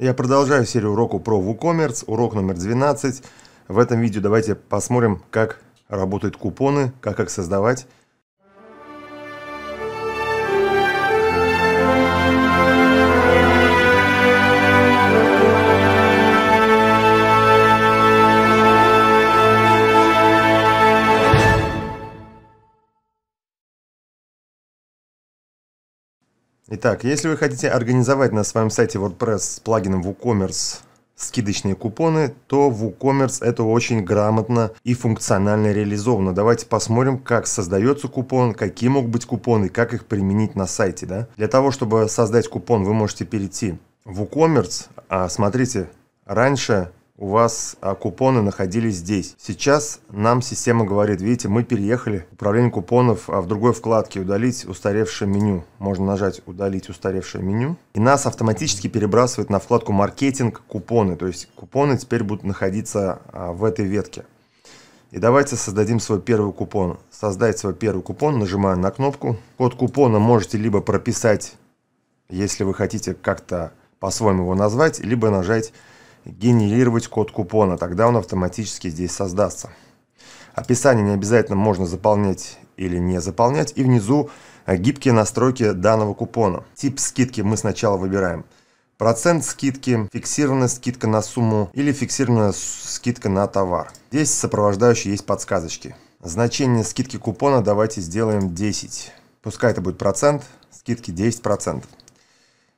Я продолжаю серию уроков про WooCommerce, урок номер 12. В этом видео давайте посмотрим, как работают купоны, как их создавать Итак, если вы хотите организовать на своем сайте WordPress с плагином WooCommerce скидочные купоны, то WooCommerce это очень грамотно и функционально реализовано. Давайте посмотрим, как создается купон, какие могут быть купоны, как их применить на сайте. Да? Для того, чтобы создать купон, вы можете перейти в WooCommerce. А смотрите, раньше у вас а, купоны находились здесь. Сейчас нам система говорит, видите, мы переехали. Управление купонов а, в другой вкладке «Удалить устаревшее меню». Можно нажать «Удалить устаревшее меню». И нас автоматически перебрасывает на вкладку «Маркетинг купоны». То есть купоны теперь будут находиться а, в этой ветке. И давайте создадим свой первый купон. Создать свой первый купон, нажимаю на кнопку. Код купона можете либо прописать, если вы хотите как-то по-своему его назвать, либо нажать генерировать код купона, тогда он автоматически здесь создастся. Описание не обязательно можно заполнять или не заполнять, и внизу э, гибкие настройки данного купона. Тип скидки мы сначала выбираем. Процент скидки, фиксированная скидка на сумму или фиксированная скидка на товар. Здесь сопровождающие есть подсказочки. Значение скидки купона давайте сделаем 10. Пускай это будет процент, скидки 10%.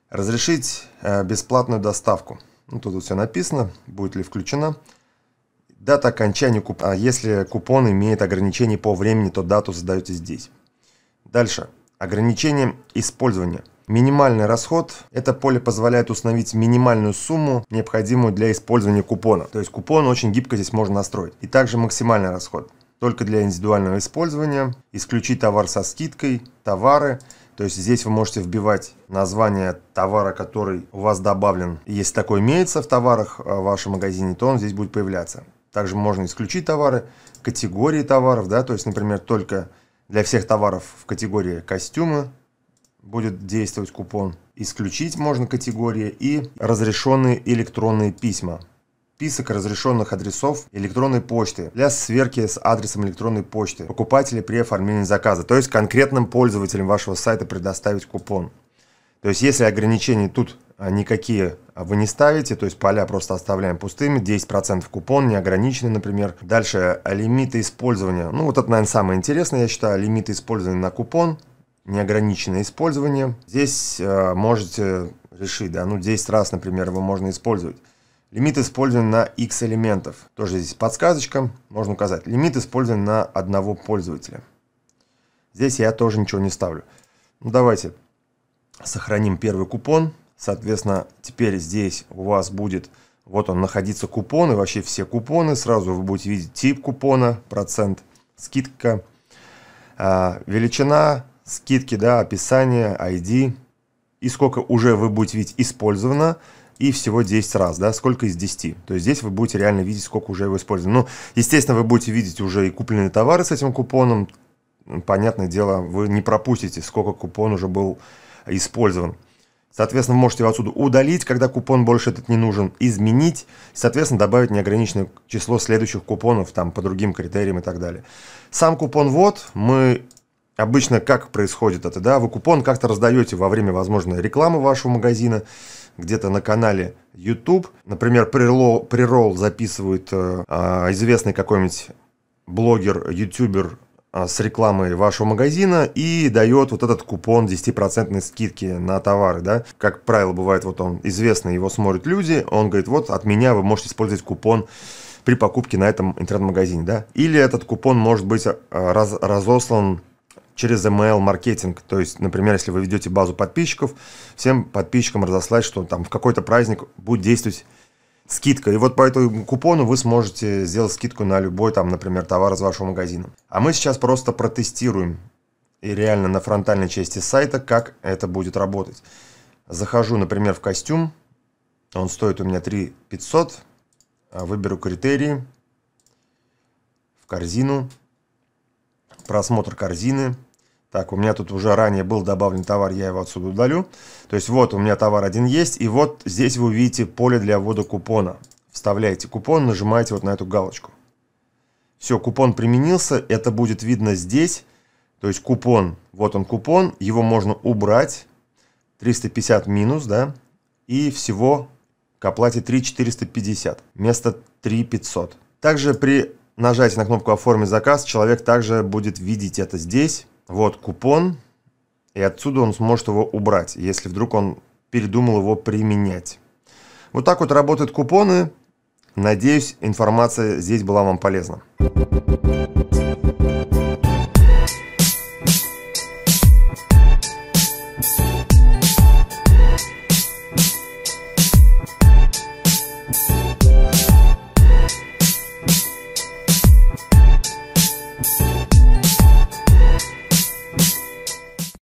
Разрешить э, бесплатную доставку. Ну, тут вот все написано, будет ли включена. Дата окончания купона. Если купон имеет ограничение по времени, то дату задаете здесь. Дальше. Ограничение использования. Минимальный расход. Это поле позволяет установить минимальную сумму, необходимую для использования купона. То есть купон очень гибко здесь можно настроить. И также максимальный расход. Только для индивидуального использования. Исключить товар со скидкой, товары – то есть здесь вы можете вбивать название товара, который у вас добавлен. Если такой имеется в товарах э, в вашем магазине, то он здесь будет появляться. Также можно исключить товары, категории товаров, да, то есть, например, только для всех товаров в категории костюмы будет действовать купон. Исключить можно категории и разрешенные электронные письма список разрешенных адресов электронной почты для сверки с адресом электронной почты покупателей при оформлении заказа, то есть конкретным пользователям вашего сайта предоставить купон. То есть если ограничений тут а, никакие а, вы не ставите, то есть поля просто оставляем пустыми, 10% купон неограниченный, например. Дальше а, лимиты использования. Ну вот это, наверное, самое интересное, я считаю, лимиты использования на купон, неограниченное использование. Здесь э, можете решить, да, ну 10 раз, например, его можно использовать. Лимит использован на X элементов. Тоже здесь подсказочка. Можно указать. Лимит использован на одного пользователя. Здесь я тоже ничего не ставлю. Ну, давайте сохраним первый купон. Соответственно, теперь здесь у вас будет, вот он, находиться купоны, вообще все купоны. Сразу вы будете видеть тип купона, процент, скидка, а, величина скидки, да, описание, ID и сколько уже вы будете видеть использовано и всего 10 раз, да, сколько из 10. То есть здесь вы будете реально видеть, сколько уже его использовано. Ну, естественно, вы будете видеть уже и купленные товары с этим купоном. Понятное дело, вы не пропустите, сколько купон уже был использован. Соответственно, вы можете его отсюда удалить, когда купон больше этот не нужен, изменить, соответственно, добавить неограниченное число следующих купонов там по другим критериям и так далее. Сам купон вот, мы Обычно как происходит это, да? Вы купон как-то раздаете во время, возможно, рекламы вашего магазина, где-то на канале YouTube. Например, прирол прерол записывает э, а, известный какой-нибудь блогер, ютубер э, с рекламой вашего магазина и дает вот этот купон 10% скидки на товары, да. Как правило, бывает, вот он известный, его смотрят люди, он говорит, вот от меня вы можете использовать купон при покупке на этом интернет-магазине, да. Или этот купон может быть а, раз, разослан через email маркетинг. То есть, например, если вы ведете базу подписчиков, всем подписчикам разослать, что там в какой-то праздник будет действовать скидка. И вот по этому купону вы сможете сделать скидку на любой, там, например, товар из вашего магазина. А мы сейчас просто протестируем и реально на фронтальной части сайта, как это будет работать. Захожу, например, в костюм. Он стоит у меня 3500. А выберу критерии. В корзину просмотр корзины. Так, у меня тут уже ранее был добавлен товар, я его отсюда удалю. То есть вот у меня товар один есть, и вот здесь вы увидите поле для ввода купона. Вставляете купон, нажимаете вот на эту галочку. Все, купон применился, это будет видно здесь. То есть купон, вот он купон, его можно убрать. 350 минус, да, и всего к оплате 3 450 вместо 3 500. Также при Нажать на кнопку «Оформить заказ» человек также будет видеть это здесь. Вот купон, и отсюда он сможет его убрать, если вдруг он передумал его применять. Вот так вот работают купоны. Надеюсь, информация здесь была вам полезна.